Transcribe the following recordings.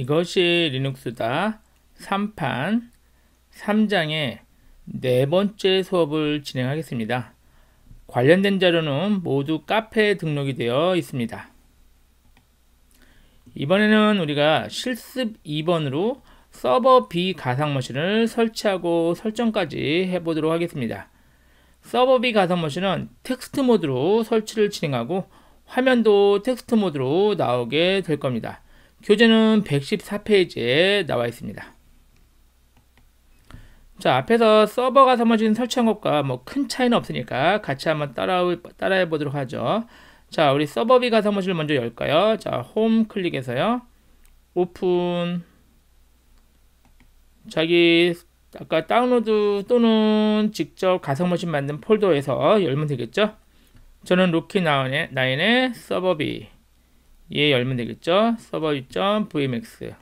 이것이 리눅스다 3판 3장의 네 번째 수업을 진행하겠습니다. 관련된 자료는 모두 카페에 등록이 되어 있습니다. 이번에는 우리가 실습 2번으로 서버 B 가상머신을 설치하고 설정까지 해보도록 하겠습니다. 서버 B 가상머신은 텍스트 모드로 설치를 진행하고 화면도 텍스트 모드로 나오게 될 겁니다. 교재는 114페이지에 나와 있습니다. 자, 앞에서 서버가 사무진 설치한 것과 뭐 큰 차이는 없으니까 같이 한번 따라, 따라해 보도록 하죠. 자, 우리 서버비가 사무실 먼저 열까요? 자, 홈 클릭해서요. 오픈. 자기 아까 다운로드 또는 직접 가상머신 만든 폴더에서 열면 되겠죠? 저는 로키 나인의 서버비 얘 열면 되겠죠? 서버 vmax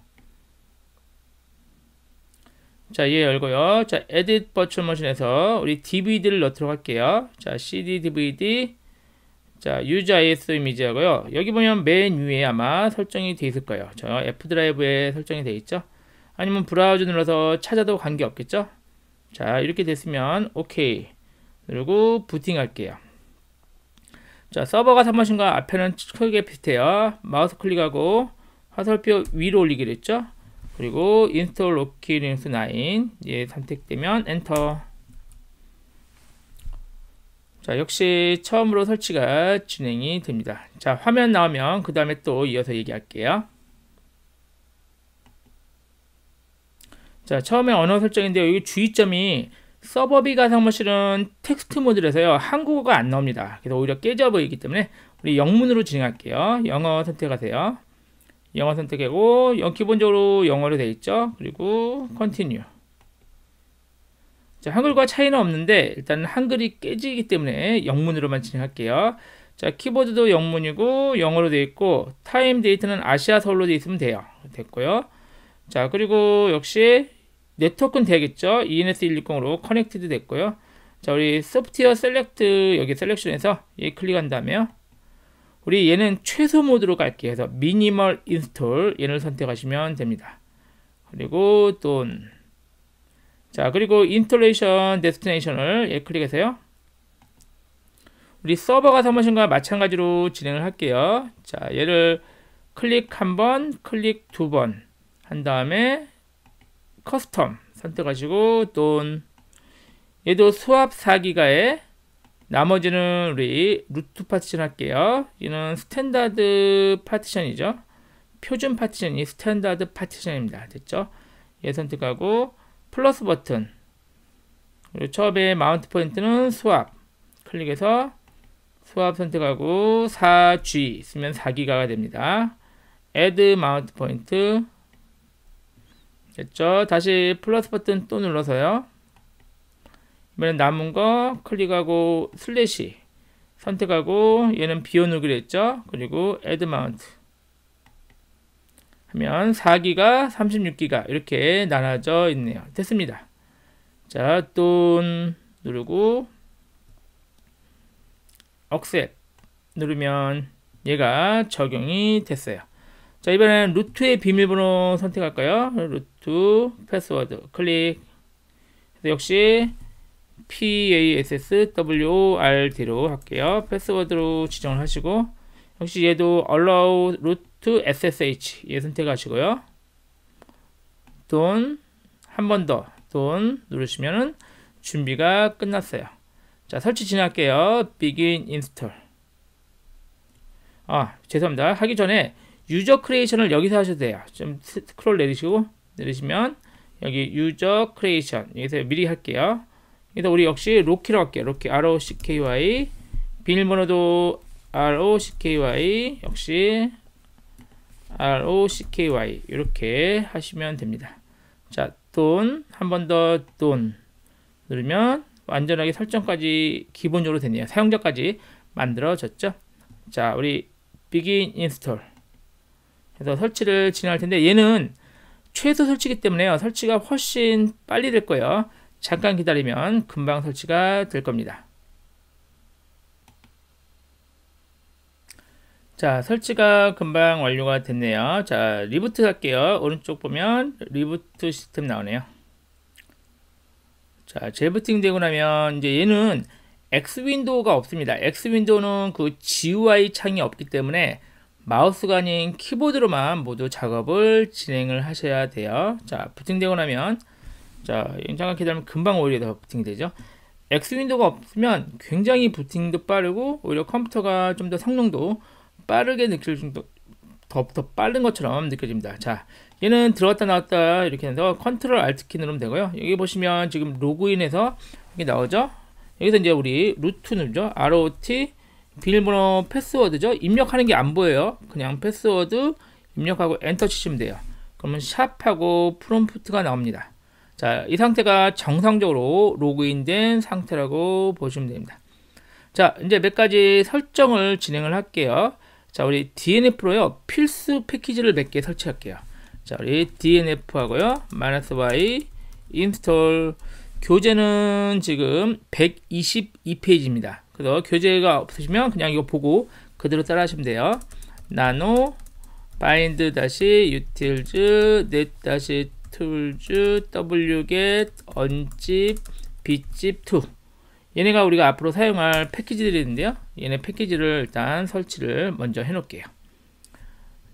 자, 얘 열고요. 자, edit virtual machine에서 우리 dvd를 넣도록 할게요. 자, cd dvd 자, use ISO 이미지 하고요. 여기 보면 맨 위에 아마 설정이 돼 있을 거예요. 저 F 드라이브에 설정이 돼 있죠? 아니면 브라우저 눌러서 찾아도 관계없겠죠? 자, 이렇게 됐으면 오케이. 그고 부팅할게요. 자, 서버가 3번신과 앞에는 크게 비슷해요. 마우스 클릭하고 화살표 위로 올리기로 했죠. 그리고 인스톨 로키 리눅스 9 예, 선택되면 엔터 자 역시 처음으로 설치가 진행이 됩니다 자 화면 나오면 그 다음에 또 이어서 얘기할게요 자 처음에 언어 설정인데 여기 주의점이 서버비 가상무실은 텍스트 모듈에서요 한국어가 안 나옵니다 그래서 오히려 깨져 보이기 때문에 우리 영문으로 진행할게요 영어 선택하세요 영어 선택하고 영, 기본적으로 영어로 되어 있죠 그리고 컨티뉴 자 한글과 차이는 없는데 일단 한글이 깨지기 때문에 영문으로만 진행할게요 자 키보드도 영문이고 영어로 되어 있고 타임 데이트는 아시아 서울로 되어 있으면 돼요 됐고요 자 그리고 역시 네트워크는 되겠죠. ENS160으로 커넥티드 됐고요. 자, 우리 소프트웨어 셀렉트 여기 셀렉션에서 얘 클릭한 다음에요. 우리 얘는 최소 모드로 갈게 해서 미니멀 인스톨 얘를 선택하시면 됩니다. 그리고 또 자, 그리고 인스톨레이션 데스티네이션을 얘클릭하세요 우리 서버가 사무실과 마찬가지로 진행을 할게요. 자, 얘를 클릭 한 번, 클릭 두 번 한 다음에 커스텀 선택하시고 또 얘도 수압 4기가에 나머지는 우리 루트 파티션 할게요. 이는 스탠다드 파티션이죠. 표준 파티션이 스탠다드 파티션입니다. 됐죠? 얘 예, 선택하고 플러스 버튼 그리고 처음에 마운트 포인트는 수압 클릭해서 수압 선택하고 4G 쓰면 4기가가 됩니다. add 마운트 포인트 됐죠? 다시 플러스 버튼 또 눌러서요. 이번엔 남은 거 클릭하고 슬래시 선택하고 얘는 비워놓기로 했죠? 그리고 add mount 하면 4기가, 36기가 이렇게 나눠져 있네요. 됐습니다. 자, 또 누르고 억 c 누르면 얘가 적용이 됐어요. 자, 이번엔 루트의 비밀번호 선택할까요? 루트 to 패스워드 클릭 그래서 역시 password로 할게요 패스워드로 지정을 하시고 역시 얘도 allow root ssh 얘 선택하시고요 돈 한 번더돈 누르시면은 준비가 끝났어요 자 설치 진행할게요 begin install 아 죄송합니다 하기 전에 유저 크리에이션을 여기서 하셔도 돼요 좀 스크롤 내리시고 내리시면 여기 유저 크리에이션 여기서 미리 할게요. 여기서 우리 역시 로키로 할게요. 로키 ROCKY 비밀번호도 ROCKY 역시 ROCKY 이렇게 하시면 됩니다. 자, 돈 한 번 더 돈 누르면 완전하게 설정까지 기본적으로 됐네요. 사용자까지 만들어졌죠. 자, 우리 begin install 해서 설치를 진행할 텐데 얘는 최소 설치기 때문에요. 설치가 훨씬 빨리 될 거예요. 잠깐 기다리면 금방 설치가 될 겁니다. 자, 설치가 금방 완료가 됐네요. 자, 리부트 할게요. 오른쪽 보면 리부트 시스템 나오네요. 자, 재부팅 되고 나면 이제 얘는 X 윈도우가 없습니다. X 윈도우는 그 GUI 창이 없기 때문에 마우스가 아닌 키보드로만 모두 작업을 진행을 하셔야 돼요. 자, 부팅되고 나면 자, 잠깐 기다리면 금방 오히려 더 부팅이 되죠. X 윈도가 없으면 굉장히 부팅도 빠르고 오히려 컴퓨터가 좀 더 성능도 빠르게 느낄 정도 더, 더 빠른 것처럼 느껴집니다. 자, 얘는 들어갔다 나왔다 이렇게 해서 컨트롤 알트 키 누르면 되고요. 여기 보시면 지금 로그인해서 이게 나오죠. 여기서 이제 우리 루트 누르죠. ROT 비밀번호 패스워드죠. 입력하는 게 안 보여요. 그냥 패스워드 입력하고 엔터 치시면 돼요. 그러면 샵하고 프롬프트가 나옵니다. 자, 이 상태가 정상적으로 로그인된 상태라고 보시면 됩니다. 자, 이제 몇 가지 설정을 진행을 할게요. 자, 우리 DNF로요. 필수 패키지를 몇 개 설치할게요. 자, 우리 DNF 하고요. 마이너스 Y 인스톨 교재는 지금 122페이지입니다. 그래서 교재가 없으시면 그냥 이거 보고 그대로 따라 하시면 돼요. 나노 find 다시 utils net 다시 tools wget unzip bzip t 얘네가 우리가 앞으로 사용할 패키지들이 데요 얘네 패키지를 일단 설치를 먼저 해놓을게요.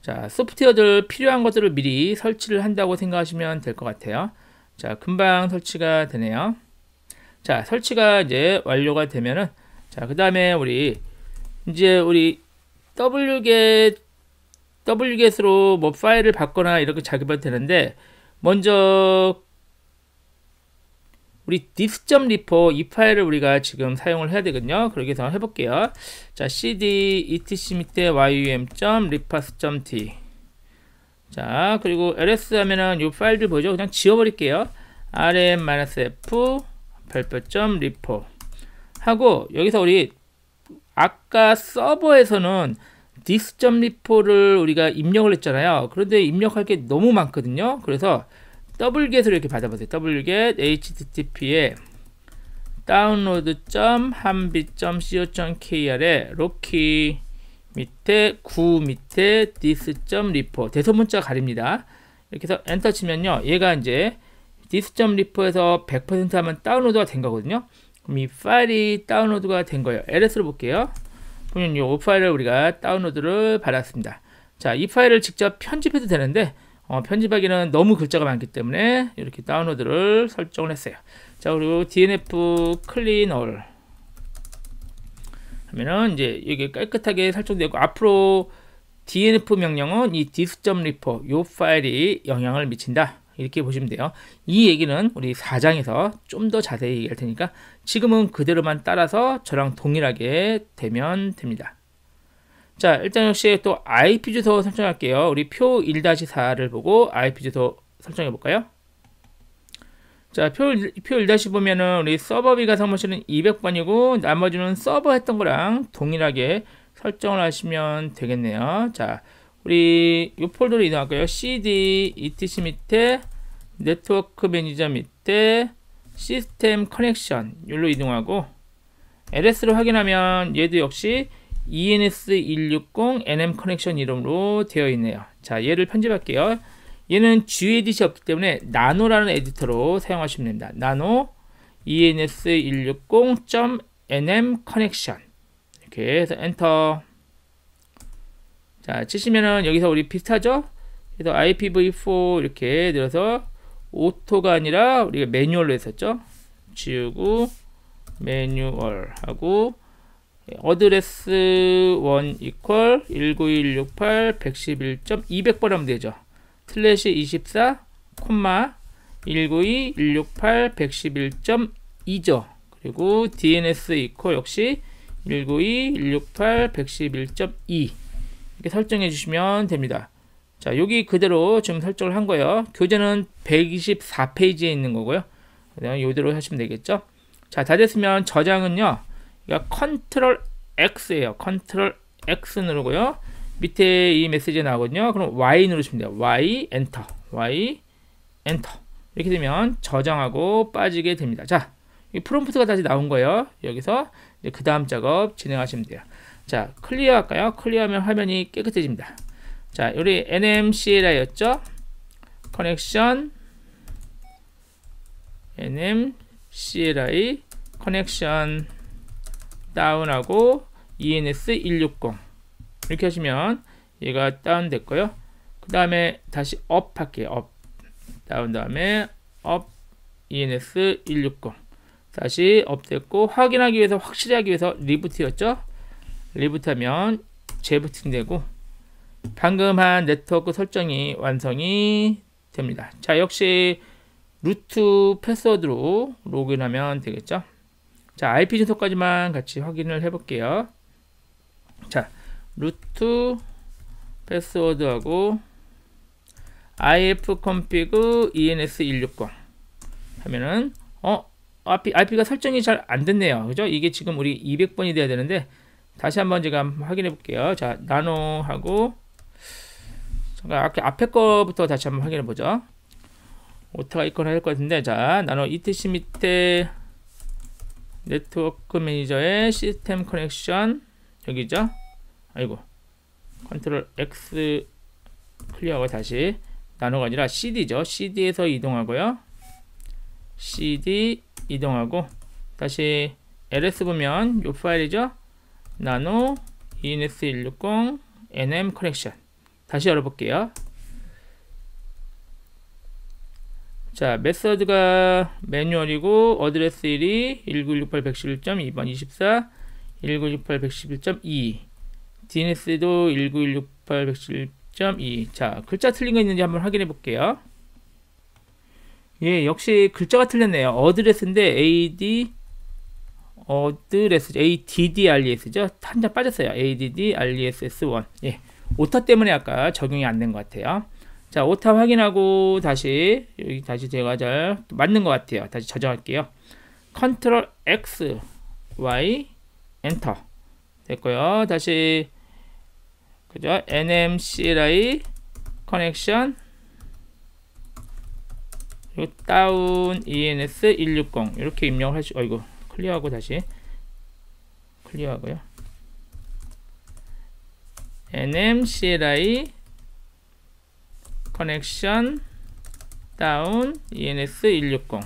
자, 소프트웨어들 필요한 것들을 미리 설치를 한다고 생각하시면 될 것 같아요. 자, 금방 설치가 되네요. 자, 설치가 이제 완료가 되면은 자, 그 다음에 우리 이제 우리 wget wget으로 뭐 파일을 받거나 이렇게 작업해도 되는데 먼저 우리 this.repo 이 파일을 우리가 지금 사용을 해야 되거든요. 그렇게해서 해볼게요. 자, cd etc 밑에 ym.repos.t u 자, 그리고 ls 하면은 요 파일들 보죠. 그냥 지워버릴게요. rm-f 발표.repo 하고 여기서 우리 아까 서버에서는 t h i 디스점 리포를 우리가 입력을 했잖아요. 그런데 입력할 게 너무 많거든요. 그래서 더블 겟을 이렇게 받아보세요. 더블 겟 http에 다운로드.한비.co.kr에 로키 밑에 구 밑에 t h i 디스점 리포 대소문자 가립니다. 이렇게 해서 엔터 치면요. 얘가 이제 t h i 디스점 리포에서 100% 하면 다운로드가 된 거거든요. 이 파일이 다운로드가 된 거예요. ls로 볼게요. 그러면이 파일을 우리가 다운로드를 받았습니다. 자, 이 파일을 직접 편집해도 되는데 어, 편집하기는 너무 글자가 많기 때문에 이렇게 다운로드를 설정을 했어요. 자, 그리고 dnf clean all 하면은 이제 이게 깔끔하게 설정되고 앞으로 dnf 명령은 이 d 디스.리퍼 요 파일이 영향을 미친다. 이렇게 보시면 돼요. 이 얘기는 우리 4장에서 좀 더 자세히 얘기할 테니까 지금은 그대로만 따라서 저랑 동일하게 되면 됩니다. 자, 일단 역시 또 IP 주소 설정할게요. 우리 표 1-4를 보고 IP 주소 설정해 볼까요? 자, 표, 표1 4 0 보면은 우리 서버비가 사무실은 200번이고 나머지는 서버 했던 거랑 동일하게 설정을 하시면 되겠네요. 자, 우리 이 폴더를 이동할까요? cd etc 밑에 네트워크 매니저 밑에 시스템 커넥션 열로 이동하고 ls를 확인하면 얘도 역시 ens160 nm 커넥션 이름으로 되어 있네요. 자, 얘를 편집할게요. 얘는 gedit이 없기 때문에 나노라는 에디터로 사용하시면 됩니다. 나노 ens160.nm 커넥션 이렇게 해서 엔터 자, 치시면은 여기서 우리 비슷하죠? 그래서 IPv4 이렇게 들어서 오토가 아니라 우리가 매뉴얼로 했었죠? 지우고 매뉴얼 하고 어드레스 원 이퀄 19168 111.200번 하면 되죠. 슬래시 24 콤마 192 168 111.2죠. 그리고 DNS 이퀄 역시 192 168 111.2 이렇게 설정해 주시면 됩니다. 자, 여기 그대로 지금 설정을 한 거예요. 교재는 124페이지에 있는 거고요. 그냥 이대로 하시면 되겠죠. 자, 다 됐으면 저장은요. 이거 컨트롤 X예요. 컨트롤 X 누르고요. 밑에 이 메시지 나오거든요. 그럼 Y 누르시면 돼요. Y 엔터. Y 엔터. 이렇게 되면 저장하고 빠지게 됩니다. 자, 이 프롬프트가 다시 나온 거예요. 여기서 그 다음 작업 진행하시면 돼요. 자, 클리어 할까요? 클리어하면 화면이 깨끗해집니다. 자, 우리 NMCL이었죠? 커넥션 NMCLI 커넥션 다운하고 ENS160 이렇게 하시면 얘가 다운됐고요. 그 다음에 다시 업 할게요. 업 다운 다음에 업 ENS160 다시 업됐고 확인하기 위해서 확실히 하기 위해서 리부트였죠? 리부트하면 재부팅 되고 방금 한 네트워크 설정이 완성이 됩니다. 자 역시 루트 패스워드로 로그인하면 되겠죠. 자 IP 주소까지만 같이 확인을 해볼게요. 자 루트 패스워드하고 ifconfig ens160 하면은 어 IP, IP가 설정이 잘 안 됐네요. 그죠? 이게 지금 우리 200번이 돼야 되는데 다시 한번 제가 확인해 볼게요. 자, 나노하고 잠깐 아까 앞에 거부터 다시 한번 확인해 보죠. 오타가 있거나 할 것 같은데 자, 나노 ETC 밑에 네트워크 매니저의 시스템 커넥션 여기죠? 아이고. 컨트롤 X 클리어하고 다시 나노가 아니라 CD죠. CD에서 이동하고요. CD 이동하고 다시 LS 보면 요 파일이죠. 나노 ENS160 NM 커넥션 다시 열어볼게요. 자, 메서드가 매뉴얼이고 어드레스 1이 1968111.2번 24 1968111.2 DNS도 1 9 6 8 1 1 2 자, 글자 틀린 거 있는지 한번 확인해 볼게요. 예, 역시 글자가 틀렸네요. 어드레스인데 AD 어드레스 ADDRES죠. 한자 빠졌어요. ADDRESS1. 예. 오타 때문에 아까 적용이 안 된 것 같아요. 자, 오타 확인하고 다시 여기 다시 제가 잘 맞는 것 같아요. 다시 저장할게요. 컨트롤 X, Y, 엔터 됐고요. 다시 그죠? NMCLI 커넥션 다운 ENS 160 이렇게 입력을 하시. 어이구 클리어하고 다시 클리어하고요. nmcli 커넥션 다운 ens160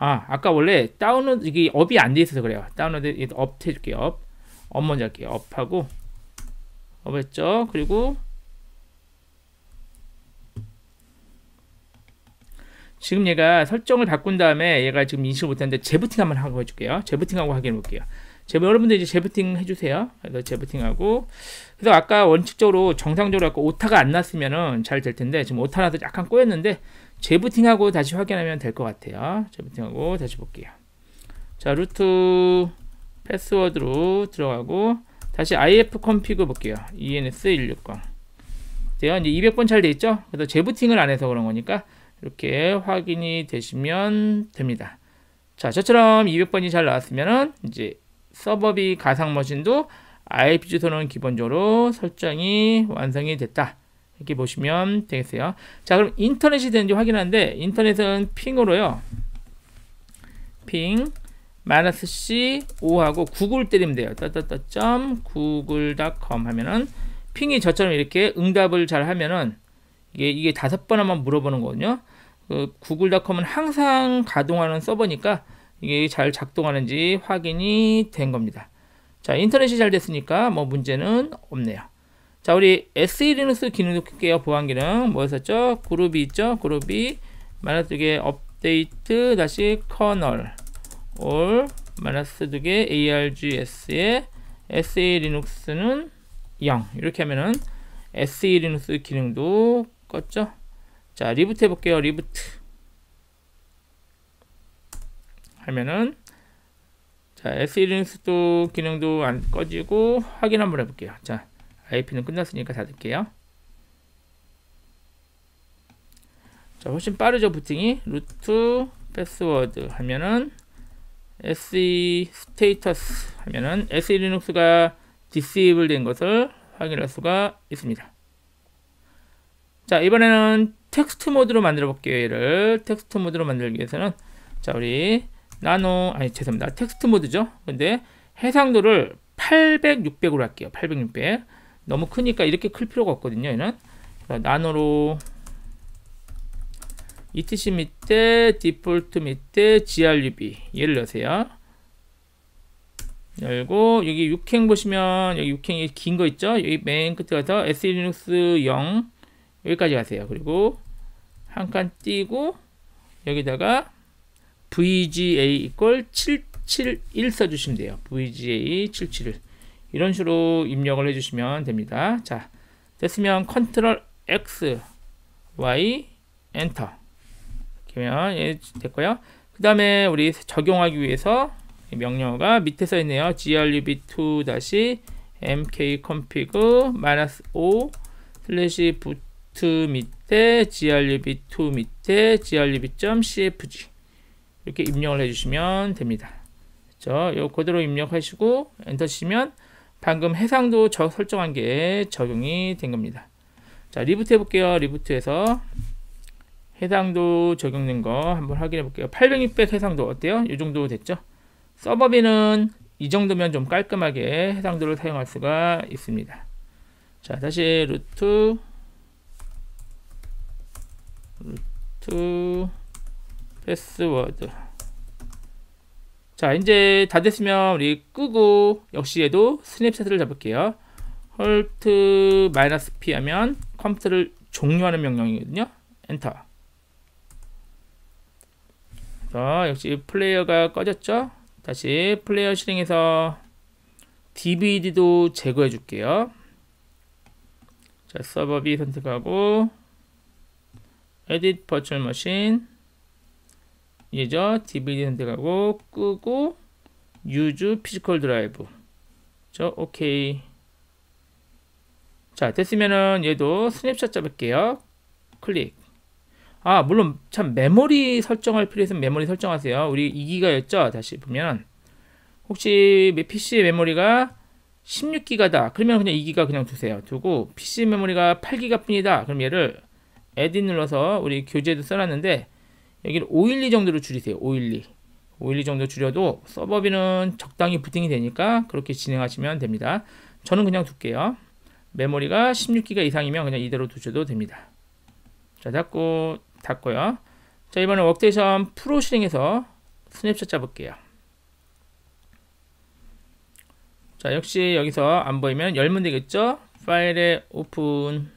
아 아까 원래 다운로드 이게 업이 안 돼 있어서 그래요 다운로드 업 해줄게요 업, 업 먼저 할게요 업하고 업했죠 그리고 지금 얘가 설정을 바꾼 다음에 얘가 지금 인식을 못하는데 재부팅 한번 하고 해줄게요. 재부팅하고 확인해 볼게요. 제, 여러분들 이제 재부팅 해주세요. 그래서 재부팅하고 그래서 아까 원칙적으로 정상적으로 아까 오타가 안 났으면은 잘 될 텐데 지금 오타 나서 약간 꼬였는데 재부팅하고 다시 확인하면 될 것 같아요. 재부팅하고 다시 볼게요. 자 루트 패스워드로 들어가고 다시 if c o n 볼게요. ens 160 돼요. 이제 200번 잘 돼 있죠? 그래서 재부팅을 안 해서 그런 거니까 이렇게 확인이 되시면 됩니다. 자, 저처럼 200번이 잘 나왔으면은 이제 서버비 가상 머신도 IP 주소는 기본적으로 설정이 완성이 됐다. 이렇게 보시면 되겠어요. 자, 그럼 인터넷이 되는지 확인하는데 인터넷은 핑으로요. 핑 마이너스 C 5하고 구글 때리면 돼요. 따따따 구글 닷컴 하면은 핑이 저처럼 이렇게 응답을 잘 하면은 이게, 예, 이게 다섯 번 한번 물어보는 거거든요. 그 구글닷컴은 항상 가동하는 서버니까 이게 잘 작동하는지 확인이 된 겁니다. 자, 인터넷이 잘 됐으니까 뭐 문제는 없네요. 자, 우리 SE 리눅스 기능도 켤게요 보안 기능. 뭐였었죠? 그룹이 있죠? 그룹이 마이너스 2개 업데이트 다시 커널 올 마이너스 2개 args에 SE 리눅스는 0 이렇게 하면은 SE 리눅스 기능도 껐죠? 자, 리부트 해볼게요. 리부트. 하면은 자, S1인수도 기능도 안 꺼지고 확인 한번 해볼게요. 자, IP는 끝났으니까 닫을게요. 자, 훨씬 빠르죠, 부팅이. 루트 패스워드 하면은 SE 스테이터스 하면은 SE 리눅스가 디스이블 된 것을 확인할 수가 있습니다. 자 이번에는 텍스트 모드로 만들어 볼게요 얘를 텍스트 모드로 만들기 위해서는 자 우리 나노 아니 죄송합니다 텍스트 모드죠 근데 해상도를 800, 600으로 할게요 800, 600 너무 크니까 이렇게 클 필요가 없거든요 얘는 나노로 etc 밑에 디폴트 밑에 grub 얘를 넣으세요 열고 여기 육행 보시면 여기 육행이 긴 거 있죠 여기 맨 끝에 가서 s linux 0 여기까지 하세요. 그리고 한 칸 띄고 여기다가 VGA 이퀄 771 써주시면 돼요. VGA 771 이런 식으로 입력을 해주시면 됩니다. 자 됐으면 컨트롤 X Y 엔터 이렇면 게 예, 됐고요. 그 다음에 우리 적용하기 위해서 명령어가 밑에 써 있네요. g r u b 2 m k c o n f i g o 슬래시 boot 밑에 g r l i b 2 밑에 g r l i b c f g 이렇게 입력을 해주시면 됩니다. 그렇죠? 요 그대로 입력하시고 엔터 치면 방금 해상도 저 설정한 게 적용이 된 겁니다. 자 리부트 해볼게요. 리부트에서 해상도 적용된 거 한번 확인해 볼게요. 800, 600 해상도 어때요? 이 정도 됐죠? 서버비는 이 정도면 좀 깔끔하게 해상도를 사용할 수가 있습니다. 자 다시 루트 to 패스워드 자 이제 다 됐으면 우리 끄고 역시에도 스냅챗을 잡을게요 헐트 마이너스 P 하면 컴퓨터를 종료하는 명령이거든요 엔터 자 역시 플레이어가 꺼졌죠 다시 플레이어 실행해서 DVD도 제거해 줄게요 자 서버비 선택하고 edit virtual machine 얘죠. DVD 선택하고 끄고 use physical drive 저 오케이 자 됐으면은 얘도 스냅샷 잡을게요 클릭 아 물론 참 메모리 설정할 필요 있으면 메모리 설정하세요 우리 2기가였죠 다시 보면 혹시 PC 메모리가 16기가다 그러면 그냥 2기가 그냥 두세요 두고 PC 메모리가 8기가 뿐이다 그럼 얘를 에디 눌러서 우리 교재도 써놨는데 여기를 512 정도로 줄이세요. 512. 512 정도 줄여도 서버비는 적당히 부팅이 되니까 그렇게 진행하시면 됩니다. 저는 그냥 둘게요. 메모리가 16기가 이상이면 그냥 이대로 두셔도 됩니다. 자, 닫고 닫고요. 자, 이번에 워크테이션 프로 실행해서 스냅샷 잡을게요. 자, 역시 여기서 안 보이면 열면 되겠죠? 파일에 오픈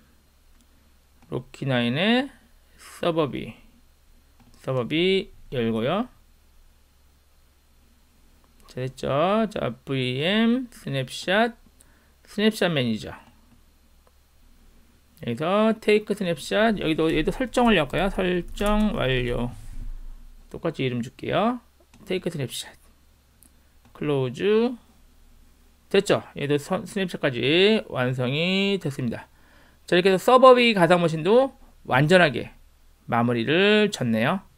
로키9의 서버비 서버비 열고요 자 됐죠 자 VM 스냅샷 스냅샷 매니저 여기서 테이크 스냅샷 여기도 얘도 설정을 할까요 설정 완료 똑같이 이름 줄게요 테이크 스냅샷 클로즈 됐죠 얘도 스냅샷까지 완성이 됐습니다 자, 이렇게 해서 서버위 가상머신도 완전하게 마무리를 쳤네요.